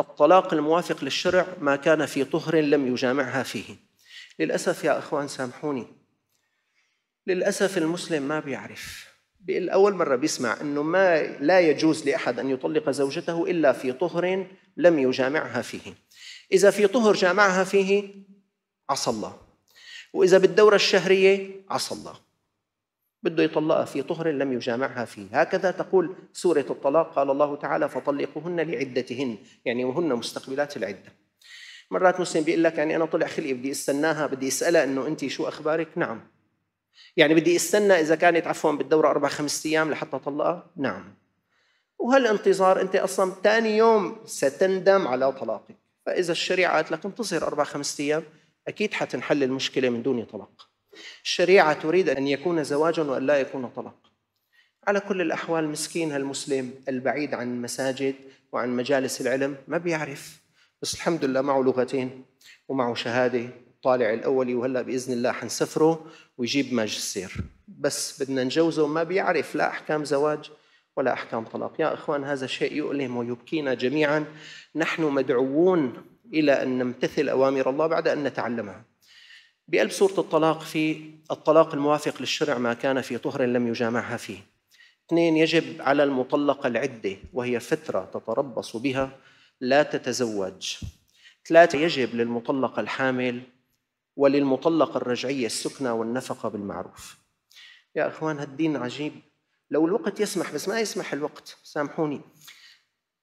الطلاق الموافق للشرع ما كان في طهر لم يجامعها فيه للأسف يا أخوان سامحوني للأسف المسلم ما بيعرف أول مرة بيسمع أنه ما لا يجوز لأحد أن يطلق زوجته إلا في طهر لم يجامعها فيه إذا في طهر جامعها فيه عصى الله وإذا بالدورة الشهرية عصى الله بده يطلقها في طهر لم يجامعها فيه هكذا تقول سورة الطلاق قال الله تعالى فطلقوهن لعدتهن يعني وهن مستقبلات العدة مرات مسلم بيقول لك يعني أنا طلع خلقي بدي استناها بدي أسألها أنه أنت شو أخبارك نعم يعني بدي استنى إذا كانت عفوا بالدورة أربع خمس أيام لحتى طلقها نعم وهالانتظار أنت أصلا ثاني يوم ستندم على طلاقك فإذا الشريعة قالت لك انتظر أربع خمس أيام أكيد حتنحل المشكلة من دون طلاق الشريعة تريد أن يكون زواجا وأن لا يكون طلاق على كل الأحوال مسكين المسلم البعيد عن المساجد وعن مجالس العلم ما بيعرف بس الحمد لله معه لغتين ومعه شهادة طالع الأولي وهلأ بإذن الله حنسفره ويجيب ماجستير بس بدنا نجوزه ما بيعرف لا أحكام زواج ولا أحكام طلاق يا إخوان هذا شيء يؤلم ويبكينا جميعا نحن مدعوون إلى أن نمتثل أوامر الله بعد أن نتعلمها بقلب سورة الطلاق في الطلاق الموافق للشرع ما كان في طهر لم يجامعها فيه اثنين يجب على المطلقة العدة وهي فترة تتربص بها لا تتزوج ثلاثة يجب للمطلقة الحامل وللمطلقة الرجعية السكنة والنفقة بالمعروف يا أخوان هالدين عجيب لو الوقت يسمح بس ما يسمح الوقت سامحوني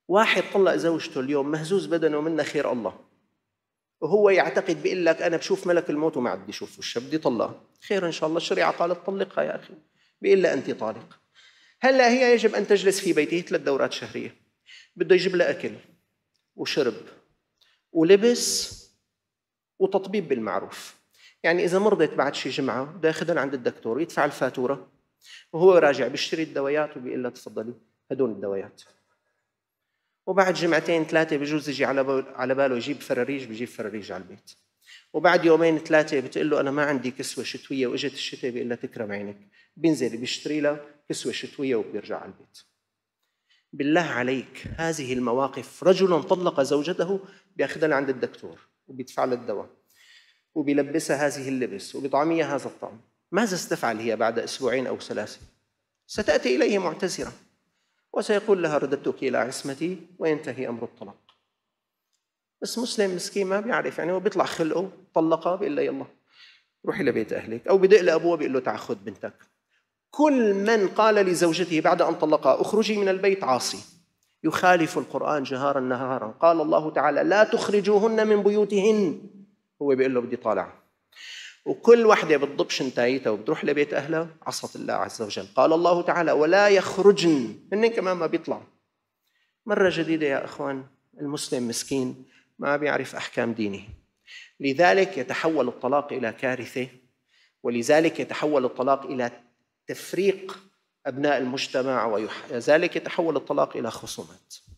واحد طلق زوجته اليوم مهزوز بدنه منا خير الله هو يعتقد بيقول لك انا بشوف ملك الموت وما عاد بشوفه الشاب بدي طلقها خير ان شاء الله الشريعه قالت طلقها يا اخي بيقول لها انت طالق هلا هي يجب ان تجلس في بيته ثلاث دورات شهريه بده يجيب لها اكل وشرب ولبس وتطبيب بالمعروف يعني اذا مرضت بعد شي جمعه بده ياخذها عند الدكتور يدفع الفاتوره وهو راجع بيشتري الدويات وبيقول لها تفضلي هدول الدويات وبعد جمعتين ثلاثة بجوز يجي على على باله يجيب فراريج بجيب فراريج على البيت وبعد يومين ثلاثة بتقول له أنا ما عندي كسوة شتوية وإجت الشتاء بيقول لها تكرم عينك بينزل بيشتري لها كسوة شتوية وبيرجع على البيت بالله عليك هذه المواقف رجل طلق زوجته بياخذها لعند الدكتور وبيدفع لها الدواء وبيلبسها هذه اللبس وبيطعميها هذا الطعم ماذا ستفعل هي بعد أسبوعين أو ثلاثة ستأتي إليه معتذرة وسيقول لها رددتك إلى عصمتي وينتهي أمر الطلاق بس مسلم مسكين ما بيعرف يعني هو بيطلع خلقه طلقها بيقول لها يلا روحي لبيت أهلك أو بدق لأبوه بيقول له تعال خذ بنتك كل من قال لزوجته بعد أن طلقها اخرجي من البيت عاصي يخالف القرآن جهارا نهارا قال الله تعالى لا تخرجوهن من بيوتهن هو بيقول له بدي طالعه وكل وحدة بتضب شنتايتها وبتروح لبيت أهلها عصت الله عز وجل قال الله تعالى ولا يخرجن هن كمان ما بيطلعوا مرة جديدة يا أخوان المسلم مسكين ما بيعرف أحكام دينه لذلك يتحول الطلاق إلى كارثة ولذلك يتحول الطلاق إلى تفريق أبناء المجتمع وذلك يتحول الطلاق إلى خصومات